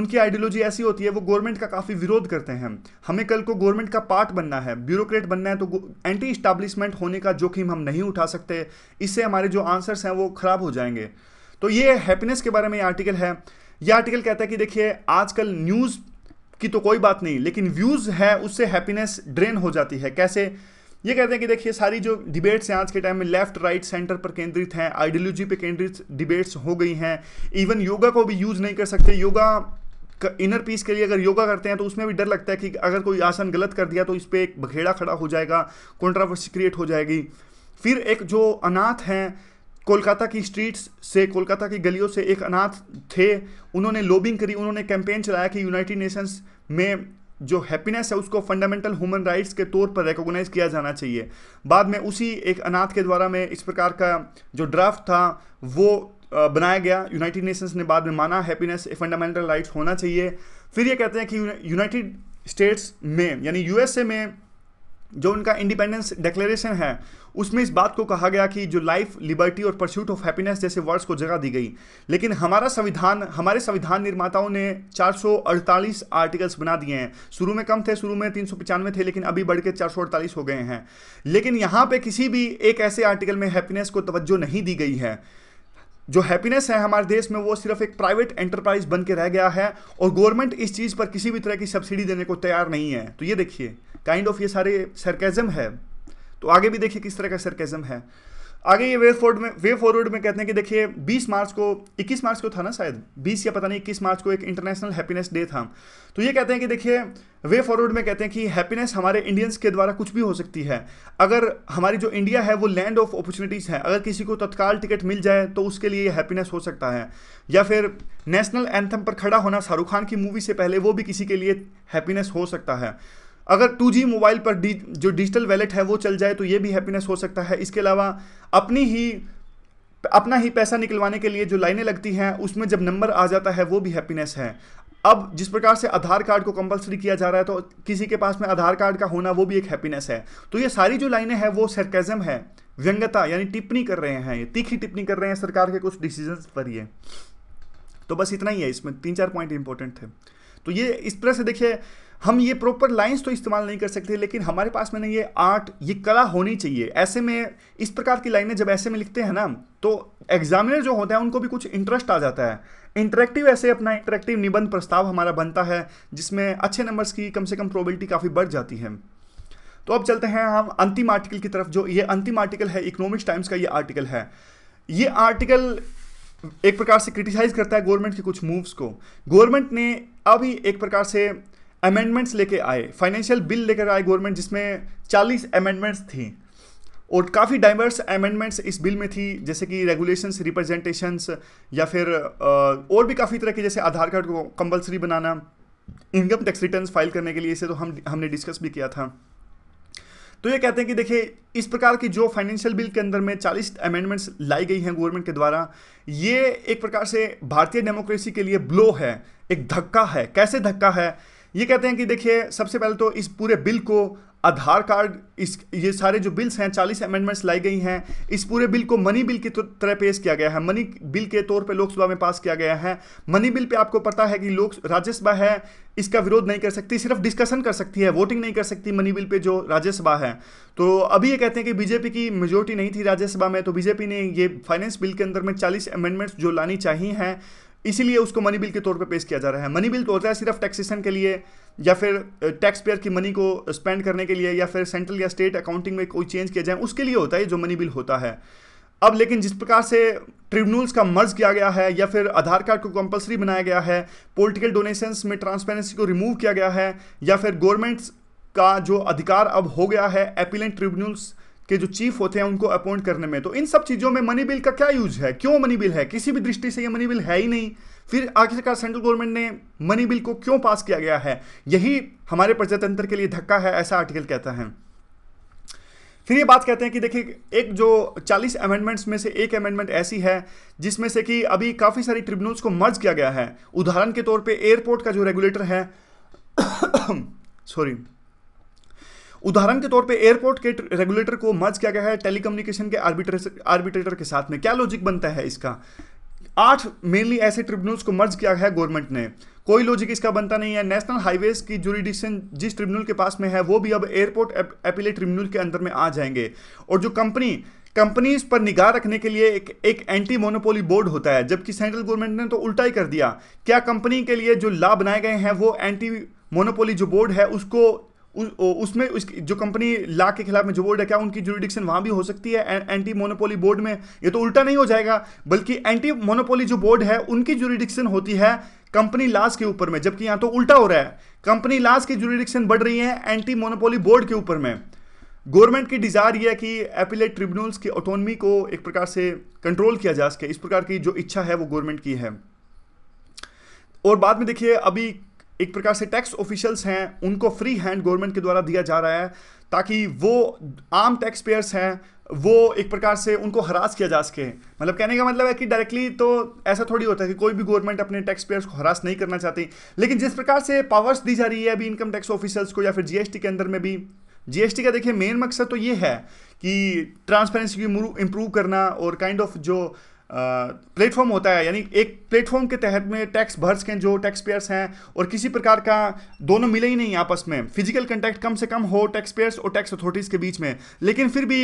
उनकी आइडियोलॉजी ऐसी होती है वो गवर्नमेंट का काफ़ी विरोध करते हैं हमें कल को गवर्नमेंट का पार्ट बनना है ब्यूरोक्रेट बनना है तो एंटी इस्टाब्लिशमेंट होने का जोखिम हम नहीं उठा सकते इससे हमारे जो आंसर्स हैं वो खराब हो जाएंगे तो ये हैप्पीनेस के बारे में आर्टिकल है यह आर्टिकल कहता है कि देखिए आजकल न्यूज़ की तो कोई बात नहीं लेकिन व्यूज़ है उससे हैप्पीनेस ड्रेन हो जाती है कैसे ये कहते हैं कि देखिए सारी जो डिबेट्स हैं आज के टाइम में लेफ्ट राइट सेंटर पर केंद्रित हैं आइडियोलॉजी पे केंद्रित डिबेट्स हो गई हैं इवन योगा को भी यूज़ नहीं कर सकते योगा इनर पीस के लिए अगर योगा करते हैं तो उसमें भी डर लगता है कि अगर कोई आसन गलत कर दिया तो इस पर एक बखेड़ा खड़ा हो जाएगा कॉन्ट्रावर्सी क्रिएट हो जाएगी फिर एक जो अनाथ हैं कोलकाता की स्ट्रीट्स से कोलकाता की गलियों से एक अनाथ थे उन्होंने लोबिंग करी उन्होंने कैंपेन चलाया कि यूनाइटेड नेशंस में जो हैप्पीनेस है उसको फंडामेंटल ह्यूमन राइट्स के तौर पर रिकोगनाइज किया जाना चाहिए बाद में उसी एक अनाथ के द्वारा में इस प्रकार का जो ड्राफ्ट था वो बनाया गया यूनाइटेड नेशंस ने बाद में माना हैप्पीनेस फंडामेंटल राइट्स होना चाहिए फिर ये कहते हैं कि यूनाइटेड स्टेट्स में यानी यूएसए में जो उनका इंडिपेंडेंस डिक्लेरेशन है उसमें इस बात को कहा गया कि जो लाइफ लिबर्टी और परस्यूट ऑफ हैप्पीनेस जैसे वर्ड्स को जगह दी गई लेकिन हमारा संविधान हमारे संविधान निर्माताओं ने 448 आर्टिकल्स बना दिए हैं शुरू में कम थे शुरू में तीन थे लेकिन अभी बढ़ के चार हो गए हैं लेकिन यहाँ पर किसी भी एक ऐसे आर्टिकल में हैप्पीनेस को तवज्जो नहीं दी गई है जो हैप्पीनेस है हमारे देश में वो सिर्फ एक प्राइवेट एंटरप्राइज बन के रह गया है और गवर्नमेंट इस चीज़ पर किसी भी तरह की सब्सिडी देने को तैयार नहीं है तो ये देखिए काइंड ऑफ ये सारे सरकेज़म है तो आगे भी देखिए किस तरह का सरकेज़म है आगे ये वे फॉर्ड में वे फॉरवर्ड में कहते हैं कि देखिए 20 मार्च को 21 मार्च को था ना शायद 20 या पता नहीं 21 मार्च को एक इंटरनेशनल हैप्पीनेस डे था तो ये कहते हैं कि देखिए वे फॉरवर्ड में कहते हैं कि हैप्पीनेस हमारे इंडियंस के द्वारा कुछ भी हो सकती है अगर हमारी जो इंडिया है वो लैंड ऑफ अपॉर्चुनिटीज़ है अगर किसी को तत्काल टिकट मिल जाए तो उसके लिए ये हैप्पीनेस हो सकता है या फिर नेशनल एंथम पर खड़ा होना शाहरुख खान की मूवी से पहले वो भी किसी के लिए हैप्पीनेस हो सकता है अगर टू जी मोबाइल पर डी जो डिजिटल वैलेट है वो चल जाए तो ये भी हैप्पीनेस हो सकता है इसके अलावा अपनी ही अपना ही पैसा निकलवाने के लिए जो लाइनें लगती हैं उसमें जब नंबर आ जाता है वो भी हैप्पीनेस है अब जिस प्रकार से आधार कार्ड को कंपलसरी किया जा रहा है तो किसी के पास में आधार कार्ड का होना वो भी एक हैप्पीनेस है तो ये सारी जो लाइनें हैं वो सरकेज़म है व्यंगता यानी टिप्पणी कर रहे हैं ये तीखी टिप्पणी कर रहे हैं सरकार के कुछ डिसीजन पर ये तो बस इतना ही है इसमें तीन चार पॉइंट इंपॉर्टेंट थे तो ये इस तरह से देखिए हम ये प्रॉपर लाइंस तो इस्तेमाल नहीं कर सकते लेकिन हमारे पास में ना ये आर्ट ये कला होनी चाहिए ऐसे में इस प्रकार की लाइनें जब ऐसे में लिखते हैं ना तो एग्जामिनर जो होता है उनको भी कुछ इंटरेस्ट आ जाता है इंटरेक्टिव ऐसे अपना इंटरेक्टिव निबंध प्रस्ताव हमारा बनता है जिसमें अच्छे नंबर्स की कम से कम प्रोबिलिटी काफ़ी बढ़ जाती है तो अब चलते हैं हम अंतिम आर्टिकल की तरफ जो ये अंतिम आर्टिकल है इकोनॉमिक्स टाइम्स का ये आर्टिकल है ये आर्टिकल एक प्रकार से क्रिटिसाइज करता है गवर्नमेंट के कुछ मूव्स को गवर्नमेंट ने अभी एक प्रकार से अमेंडमेंट्स लेके आए फाइनेंशियल बिल लेकर आए गवर्नमेंट जिसमें 40 अमेंडमेंट्स थी और काफ़ी डाइवर्स अमेंडमेंट्स इस बिल में थी जैसे कि रेगुलेशंस रिप्रेजेंटेशंस या फिर और भी काफ़ी तरह के जैसे आधार कार्ड को कंपलसरी बनाना इनकम टैक्स रिटर्न फाइल करने के लिए इसे तो हम हमने डिस्कस भी किया था तो ये कहते हैं कि देखिए इस प्रकार की जो फाइनेंशियल बिल के अंदर में 40 अमेंडमेंट्स लाई गई हैं गवर्नमेंट के द्वारा ये एक प्रकार से भारतीय डेमोक्रेसी के लिए ब्लो है एक धक्का है कैसे धक्का है ये कहते हैं कि देखिए सबसे पहले तो इस पूरे बिल को आधार कार्ड इस ये सारे जो बिल्स हैं चालीस अमेंडमेंट्स लाई गई हैं इस पूरे बिल को मनी बिल की तो तरह पेश किया गया है मनी बिल के तौर पे लोकसभा में पास किया गया है मनी बिल पे आपको पता है कि लोक राज्यसभा है इसका विरोध नहीं कर सकती सिर्फ डिस्कशन कर सकती है वोटिंग नहीं कर सकती मनी बिल पे जो राज्यसभा है तो अभी ये कहते हैं कि बीजेपी की मेजोरिटी नहीं थी राज्यसभा में तो बीजेपी ने ये फाइनेंस बिल के अंदर में चालीस अमेंडमेंट्स जो लानी चाहिए हैं इसीलिए उसको मनी बिल के तौर पे पेश किया जा रहा है मनी बिल तो होता है सिर्फ टैक्सेशन के लिए या फिर टैक्स पेयर की मनी को स्पेंड करने के लिए या फिर सेंट्रल या स्टेट अकाउंटिंग में कोई चेंज किया जाए उसके लिए होता है जो मनी बिल होता है अब लेकिन जिस प्रकार से ट्रिब्यूनल्स का मर्ज किया गया है या फिर आधार कार्ड को कंपलसरी बनाया गया है पॉलिटिकल डोनेशंस में ट्रांसपेरेंसी को रिमूव किया गया है या फिर गवर्नमेंट्स का जो अधिकार अब हो गया है एपिलेंट ट्रिब्यूनल्स के जो चीफ होते हैं उनको अपॉइंट करने में तो इन सब चीज़ों में मनी बिल का क्या यूज है क्यों मनी बिल है किसी भी दृष्टि से ये मनी बिल है ही नहीं फिर आखिरकार सेंट्रल गवर्नमेंट ने मनी बिल को क्यों पास किया गया है यही हमारे प्रजातंत्र के लिए धक्का है ऐसा आर्टिकल कहता है फिर ये बात कहते हैं कि देखिए एक जो 40 अमेंडमेंट्स में से एक अमेंडमेंट ऐसी है जिसमें से कि अभी काफ़ी सारी ट्रिब्यूनल्स को मर्ज किया गया है उदाहरण के तौर पे एयरपोर्ट का जो रेगुलेटर है सॉरी उदाहरण के तौर पे एयरपोर्ट के रेगुलेटर को मर्ज किया गया है टेलीकम्युनिकेशन के आर्बिट्रेटर के साथ में क्या लॉजिक बनता है इसका आठ मेनली ऐसे ट्रिब्यूनल्स को मर्ज किया है गवर्नमेंट ने कोई लॉजिक इसका बनता नहीं है नेशनल हाईवेज की जुरिडिक्शन जिस ट्रिब्यूनल के पास में है वो भी अब एयरपोर्ट अपीलेट ट्रिब्यूनल के अंदर में आ जाएंगे और जो कंपनी कंपनीज पर निगाह रखने के लिए एक एक एंटी मोनोपोली बोर्ड होता है जबकि सेंट्रल गवर्नमेंट ने तो उल्टा ही कर दिया क्या कंपनी के लिए जो लॉ बनाए गए हैं वो एंटी मोनोपोली जो बोर्ड है उसको उसमें उस जो कंपनी ला के खिलाफ में जो बोर्ड है क्या उनकी जुरिडिक्शन वहां भी हो सकती है एंटी मोनोपोली बोर्ड में ये तो उल्टा नहीं हो जाएगा बल्कि एंटी मोनोपोली जो बोर्ड है उनकी जुरिडिक्शन होती है कंपनी लाज के ऊपर में जबकि यहां तो उल्टा हो रहा है कंपनी लाज की जुरिडिक्शन बढ़ रही है एंटी मोनोपोली बोर्ड के ऊपर में गवर्नमेंट की डिज़ायर यह है कि एपिलेट ट्रिब्यूनल्स की ऑटोनमी को एक प्रकार से कंट्रोल किया जा सके इस प्रकार की जो इच्छा है वो गवर्नमेंट की है और बाद में देखिए अभी एक प्रकार से टैक्स ऑफिशियल्स हैं उनको फ्री हैंड गवर्नमेंट के द्वारा दिया जा रहा है ताकि वो आम टैक्स पेयर्स हैं वो एक प्रकार से उनको हरास किया जा सके मतलब कहने का मतलब है कि डायरेक्टली तो ऐसा थोड़ी होता है कि कोई भी गवर्नमेंट अपने टैक्स पेयर्स को हरास नहीं करना चाहती लेकिन जिस प्रकार से पावर्स दी जा रही है अभी इनकम टैक्स ऑफिसर्स को या फिर जीएसटी के अंदर में भी जीएसटी का देखिए मेन मकसद तो ये है कि ट्रांसपेरेंसी को इम्प्रूव करना और काइंड kind ऑफ of जो प्लेटफॉर्म होता है यानी एक प्लेटफॉर्म के तहत में टैक्स भर्स के जो टैक्स पेयर्स हैं और किसी प्रकार का दोनों मिले ही नहीं आपस में फिजिकल कंटैक्ट कम से कम हो टैक्स पेयर्स और टैक्स अथॉरिटीज़ के बीच में लेकिन फिर भी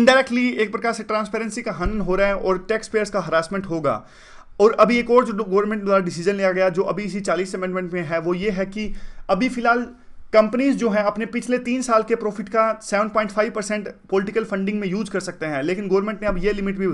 इनडायरेक्टली एक प्रकार से ट्रांसपेरेंसी का हनन हो रहा है और टैक्स पेयर्स का हरासमेंट होगा और अभी एक और जो गवर्नमेंट द्वारा डिसीजन लिया गया जो अभी इसी चालीस अमेंडमेंट में है वो ये है कि अभी फिलहाल कंपनीज जो हैं अपने पिछले तीन साल के प्रॉफिट का 7.5 परसेंट पोलिटिकल फंडिंग में यूज कर सकते हैं लेकिन गवर्नमेंट ने अब ये लिमिट भी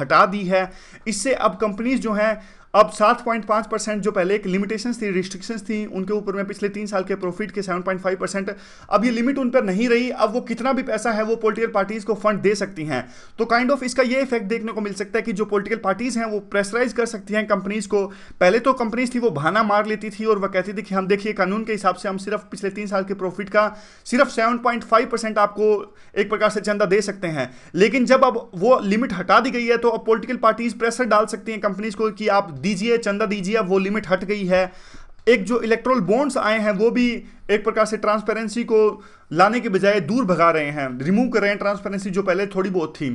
हटा दी है इससे अब कंपनीज जो हैं अब 7.5 परसेंट जो पहले एक लिमिटेशंस थी रिस्ट्रिक्शंस थी उनके ऊपर में पिछले तीन साल के प्रॉफिट के 7.5 परसेंट अब ये लिमिट उन पर नहीं रही अब वो कितना भी पैसा है वो पॉलिटिकल पार्टीज को फंड दे सकती हैं तो काइंड kind ऑफ of इसका ये इफेक्ट देखने को मिल सकता है कि जो पोलिटिकल पार्टीज हैं वो प्रेसराइज कर सकती हैं कंपनीज को पहले तो कंपनीज थी वो भाना मार लेती थी और वह कहती थी कि हम देखिए कानून के हिसाब से हम सिर्फ पिछले तीन साल के प्रॉफिट का सिर्फ सेवन पॉइंट फाइव परसेंट आपको एक प्रकार से चंदा दे सकते हैं लेकिन जब अब वो लिमिट हटा दी गई है तो अब पोलिटिकल पार्टीज प्रेशर डाल सकती हैं कंपनीज को कि आप दीजिए चंदा दीजिए वो लिमिट हट गई है एक जो इलेक्ट्रोल बॉन्ड्स आए हैं वो भी एक प्रकार से ट्रांसपेरेंसी को लाने के बजाय दूर भगा रहे हैं रिमूव कर रहे हैं ट्रांसपेरेंसी जो पहले थोड़ी बहुत थी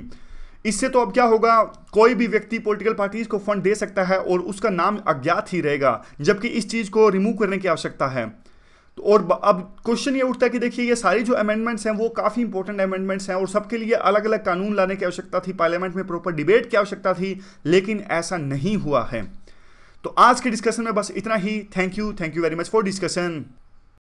इससे तो अब क्या होगा कोई भी व्यक्ति पॉलिटिकल पार्टीज को फंड दे सकता है और उसका नाम अज्ञात ही रहेगा जबकि इस चीज़ को रिमूव करने की आवश्यकता है और अब क्वेश्चन ये उठता है कि देखिए ये सारी जो अमेंडमेंट्स हैं वो काफ़ी इंपॉर्टेंट अमेंडमेंट्स हैं और सबके लिए अलग अलग कानून लाने की आवश्यकता थी पार्लियामेंट में प्रॉपर डिबेट की आवश्यकता थी लेकिन ऐसा नहीं हुआ है तो आज के डिस्कशन में बस इतना ही thank you thank you very much for discussion